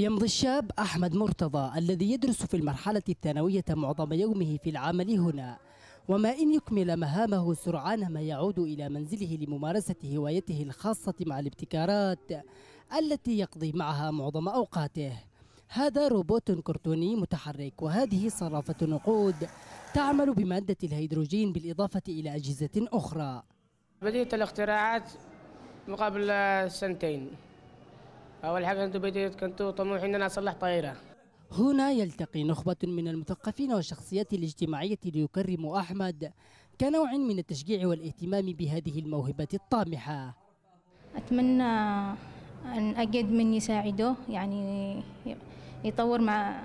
يمضي الشاب أحمد مرتضى الذي يدرس في المرحلة الثانوية معظم يومه في العمل هنا وما إن يكمل مهامه سرعان ما يعود إلى منزله لممارسة هوايته الخاصة مع الابتكارات التي يقضي معها معظم أوقاته هذا روبوت كرتوني متحرك وهذه صرافة نقود تعمل بمادة الهيدروجين بالإضافة إلى أجهزة أخرى بديت الاختراعات مقابل سنتين أول حاجة أنتم كنتوا طموحين إن أصلح طائرة هنا يلتقي نخبة من المثقفين والشخصيات الاجتماعية ليكرموا أحمد كنوع من التشجيع والاهتمام بهذه الموهبة الطامحة أتمنى أن أجد من يساعده يعني يطور مع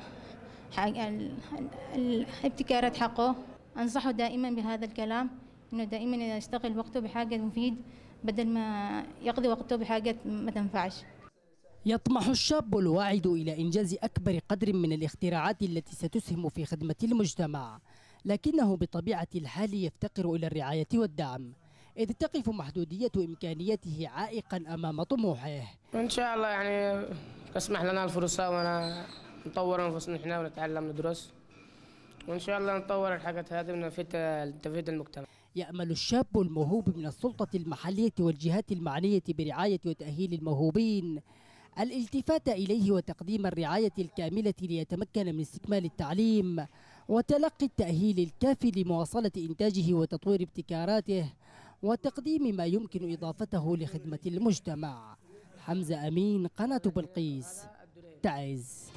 الابتكارات حقه أنصحه دائما بهذا الكلام أنه دائما يشتغل وقته بحاجة مفيد بدل ما يقضي وقته بحاجة ما تنفعش يطمح الشاب الواعد إلى إنجاز أكبر قدر من الاختراعات التي ستسهم في خدمة المجتمع لكنه بطبيعة الحال يفتقر إلى الرعاية والدعم إذ تقف محدودية إمكانياته عائقا أمام طموحه إن شاء الله يعني تسمح لنا الفرصة ونطور نطور أنفسنا إحنا ونتعلم ندرس وإن شاء الله نطور الحاجات هذه من تفيد المجتمع يأمل الشاب الموهوب من السلطة المحلية والجهات المعنية برعاية وتأهيل الموهوبين الالتفات إليه وتقديم الرعاية الكاملة ليتمكن من استكمال التعليم وتلقي التأهيل الكافي لمواصلة إنتاجه وتطوير ابتكاراته وتقديم ما يمكن إضافته لخدمة المجتمع حمزة أمين قناة بلقيس تعز